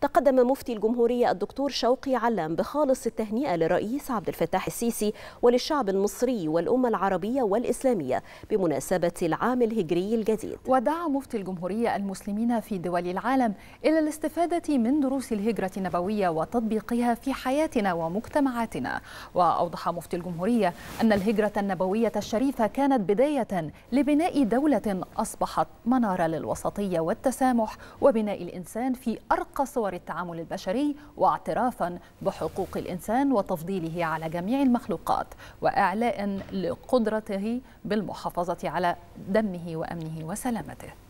تقدم مفتي الجمهورية الدكتور شوقي علام بخالص التهنئة للرئيس عبد الفتاح السيسي وللشعب المصري والأمة العربية والإسلامية بمناسبة العام الهجري الجديد ودعا مفتي الجمهورية المسلمين في دول العالم إلى الاستفادة من دروس الهجرة النبوية وتطبيقها في حياتنا ومجتمعاتنا وأوضح مفتي الجمهورية أن الهجرة النبوية الشريفة كانت بداية لبناء دولة أصبحت منارة للوسطية والتسامح وبناء الإنسان في أرقى صور محور التعامل البشري واعترافا بحقوق الإنسان وتفضيله على جميع المخلوقات وإعلاء لقدرته بالمحافظة على دمه وأمنه وسلامته